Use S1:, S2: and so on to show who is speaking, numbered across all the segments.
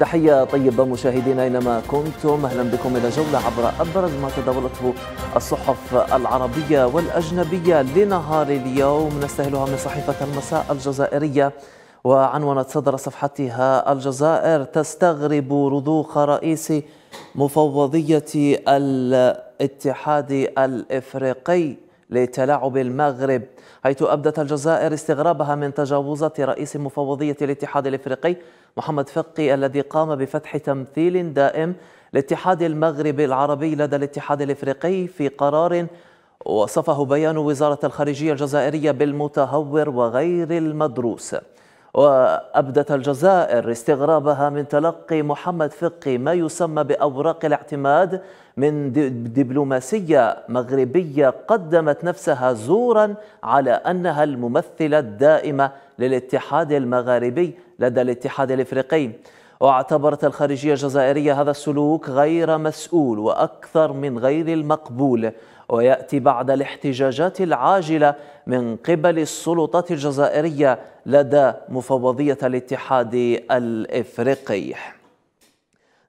S1: تحية طيبة مشاهدينا أينما كنتم أهلا بكم إلى جولة عبر أبرز ما تداولته الصحف العربية والأجنبية لنهار اليوم نستهلها من صحيفة المساء الجزائرية وعنونت صدر صفحتها الجزائر تستغرب رضوخ رئيس مفوضية الاتحاد الإفريقي لتلاعب المغرب حيث أبدت الجزائر استغرابها من تجاوزات رئيس مفوضية الاتحاد الإفريقي محمد فقي الذي قام بفتح تمثيل دائم لاتحاد المغرب العربي لدى الاتحاد الإفريقي في قرار وصفه بيان وزارة الخارجية الجزائرية بالمتهور وغير المدروس وأبدت الجزائر استغرابها من تلقي محمد فقي ما يسمى بأوراق الاعتماد من دبلوماسية مغربية قدمت نفسها زورا على أنها الممثلة الدائمة للاتحاد المغاربي لدى الاتحاد الإفريقي واعتبرت الخارجية الجزائرية هذا السلوك غير مسؤول وأكثر من غير المقبول ويأتي بعد الاحتجاجات العاجلة من قبل السلطات الجزائرية لدى مفوضية الاتحاد الإفريقي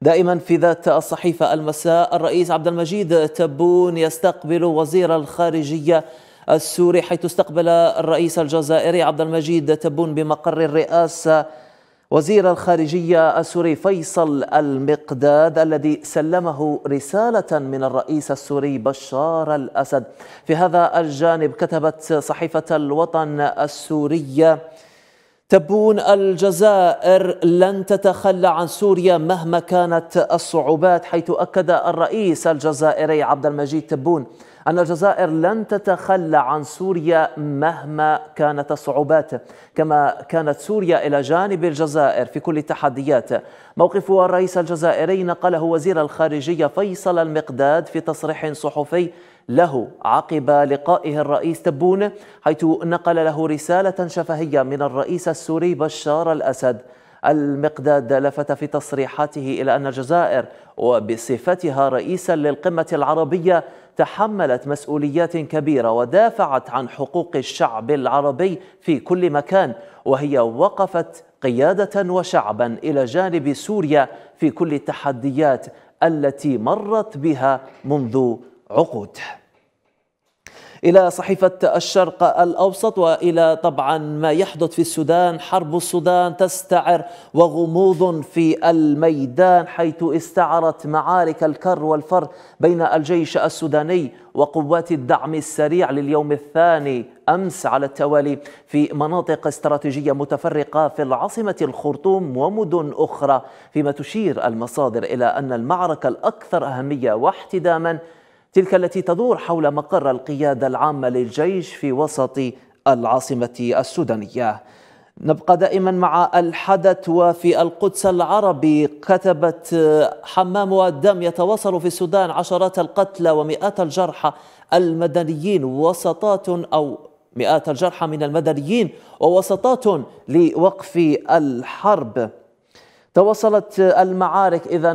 S1: دائما في ذات الصحيفة المساء الرئيس عبد المجيد تبون يستقبل وزير الخارجية السوري حيث استقبل الرئيس الجزائري عبد المجيد تبون بمقر الرئاسة وزير الخارجية السوري فيصل المقداد الذي سلمه رسالة من الرئيس السوري بشار الأسد في هذا الجانب كتبت صحيفة الوطن السورية تبون الجزائر لن تتخلى عن سوريا مهما كانت الصعوبات حيث أكد الرئيس الجزائري عبد المجيد تبون أن الجزائر لن تتخلى عن سوريا مهما كانت الصعوبات كما كانت سوريا إلى جانب الجزائر في كل التحديات موقف الرئيس الجزائري نقله وزير الخارجية فيصل المقداد في تصريح صحفي له عقب لقائه الرئيس تبون حيث نقل له رسالة شفهية من الرئيس السوري بشار الأسد المقداد لفت في تصريحاته إلى أن الجزائر وبصفتها رئيسا للقمة العربية تحملت مسؤوليات كبيرة ودافعت عن حقوق الشعب العربي في كل مكان وهي وقفت قيادة وشعبا إلى جانب سوريا في كل التحديات التي مرت بها منذ عقود إلى صحيفة الشرق الأوسط وإلى طبعا ما يحدث في السودان حرب السودان تستعر وغموض في الميدان حيث استعرت معارك الكر والفر بين الجيش السوداني وقوات الدعم السريع لليوم الثاني أمس على التوالي في مناطق استراتيجية متفرقة في العاصمة الخرطوم ومدن أخرى فيما تشير المصادر إلى أن المعركة الأكثر أهمية واحتداما تلك التي تدور حول مقر القيادة العامة للجيش في وسط العاصمة السودانية نبقى دائما مع الحدث وفي القدس العربي كتبت حمام الدم يتواصل في السودان عشرات القتلى ومئات الجرحى المدنيين وسطات أو مئات الجرحى من المدنيين ووسطات لوقف الحرب تواصلت المعارك إذا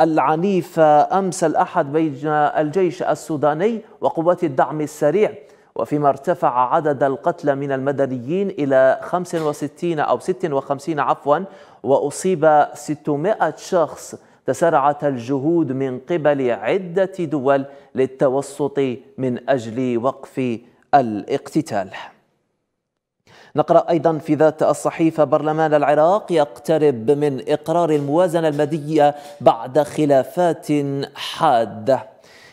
S1: العنيفة أمس الأحد بين الجيش السوداني وقوات الدعم السريع وفيما ارتفع عدد القتلى من المدنيين إلى 65 أو 56 عفوا وأصيب 600 شخص تسارعت الجهود من قبل عدة دول للتوسط من أجل وقف الاقتتال نقرأ أيضا في ذات الصحيفة برلمان العراق يقترب من إقرار الموازنة الماديه بعد خلافات حاده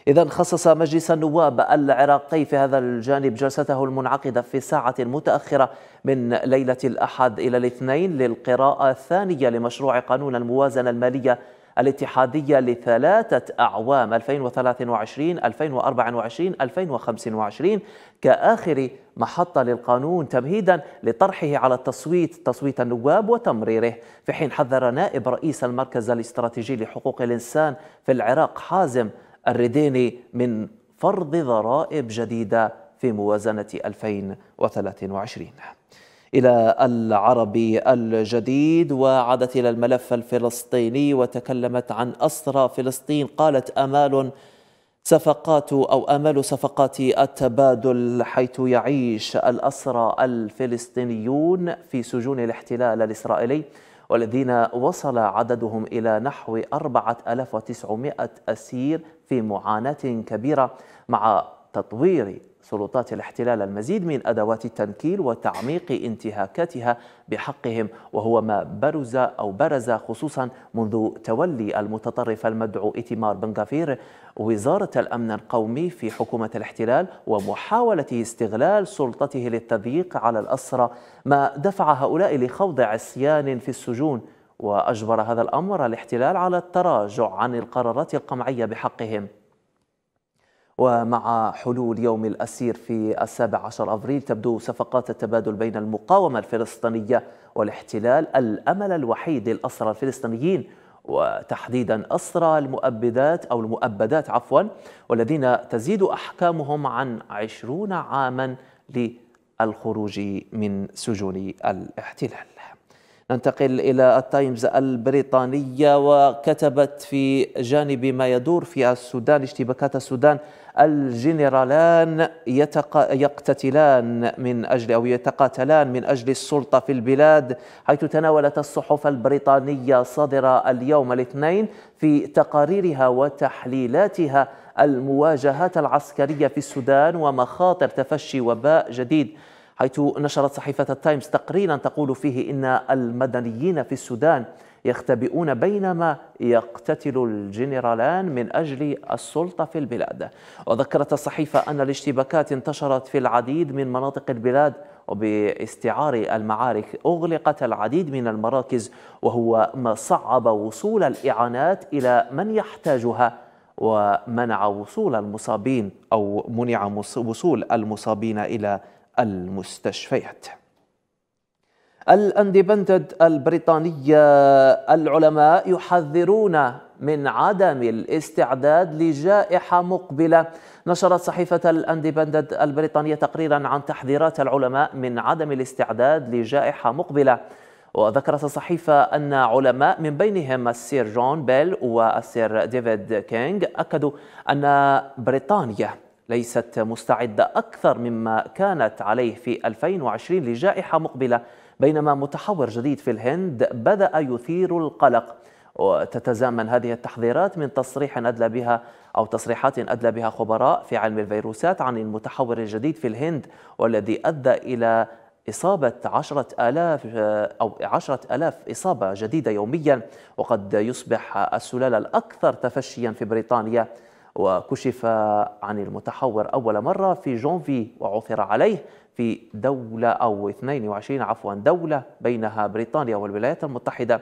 S1: إذا خصص مجلس النواب العراقي في هذا الجانب جلسته المنعقدة في ساعة متأخرة من ليلة الأحد إلى الاثنين للقراءة الثانية لمشروع قانون الموازنة المالية الاتحادية لثلاثة أعوام 2023 2024 2025 كآخر محطة للقانون تمهيدا لطرحه على التصويت تصويت النواب وتمريره في حين حذر نائب رئيس المركز الاستراتيجي لحقوق الإنسان في العراق حازم الرديني من فرض ضرائب جديدة في موازنة 2023 إلى العربي الجديد وعادت إلى الملف الفلسطيني وتكلمت عن أسرى فلسطين قالت أمال صفقات أو أمل صفقات التبادل حيث يعيش الأسرى الفلسطينيون في سجون الاحتلال الإسرائيلي والذين وصل عددهم إلى نحو 4900 أسير في معاناة كبيرة مع تطوير سلطات الاحتلال المزيد من أدوات التنكيل وتعميق انتهاكاتها بحقهم وهو ما برز أو برز خصوصا منذ تولي المتطرف المدعو إتمار بن غفير وزارة الأمن القومي في حكومة الاحتلال ومحاولة استغلال سلطته للتضييق على الأسرة ما دفع هؤلاء لخوض عصيان في السجون وأجبر هذا الأمر الاحتلال على التراجع عن القرارات القمعية بحقهم ومع حلول يوم الأسير في السابع عشر أبريل تبدو صفقات التبادل بين المقاومة الفلسطينية والاحتلال الأمل الوحيد للأسرى الفلسطينيين وتحديدا أسرى المؤبدات أو المؤبدات عفوا والذين تزيد أحكامهم عن عشرون عاما للخروج من سجون الاحتلال ننتقل إلى التايمز البريطانية وكتبت في جانب ما يدور في السودان اشتباكات السودان الجنرالان يقتتلان من أجل أو يتقاتلان من أجل السلطة في البلاد حيث تناولت الصحف البريطانية صدر اليوم الاثنين في تقاريرها وتحليلاتها المواجهات العسكرية في السودان ومخاطر تفشي وباء جديد حيث نشرت صحيفة التايمز تقريرا تقول فيه إن المدنيين في السودان يختبئون بينما يقتتل الجنرالان من أجل السلطة في البلاد وذكرت الصحيفة أن الاشتباكات انتشرت في العديد من مناطق البلاد وباستعار المعارك أغلقت العديد من المراكز وهو ما صعب وصول الإعانات إلى من يحتاجها ومنع وصول المصابين أو منع وصول المصابين إلى المستشفيات الاندبندد البريطانية العلماء يحذرون من عدم الاستعداد لجائحة مقبلة نشرت صحيفة الاندبندد البريطانية تقريرا عن تحذيرات العلماء من عدم الاستعداد لجائحة مقبلة وذكرت الصحيفة أن علماء من بينهم السير جون بيل والسير ديفيد كينغ أكدوا أن بريطانيا ليست مستعدة أكثر مما كانت عليه في 2020 لجائحة مقبلة بينما متحور جديد في الهند بدأ يثير القلق وتتزامن هذه التحذيرات من تصريح أدلى بها أو تصريحات أدلى بها خبراء في علم الفيروسات عن المتحور الجديد في الهند والذي أدى إلى إصابة عشرة آلاف أو عشرة آلاف إصابة جديدة يوميا وقد يصبح السلالة الأكثر تفشيا في بريطانيا وكشف عن المتحور أول مرة في جونفي وعثر عليه في دولة أو 22 عفوا دولة بينها بريطانيا والولايات المتحدة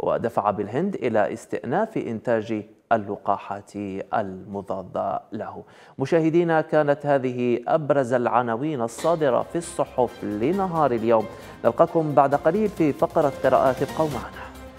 S1: ودفع بالهند إلى استئناف إنتاج اللقاحات المضادة له مشاهدينا كانت هذه أبرز العناوين الصادرة في الصحف لنهار اليوم نلقاكم بعد قليل في فقرة قراءات ابقوا معنا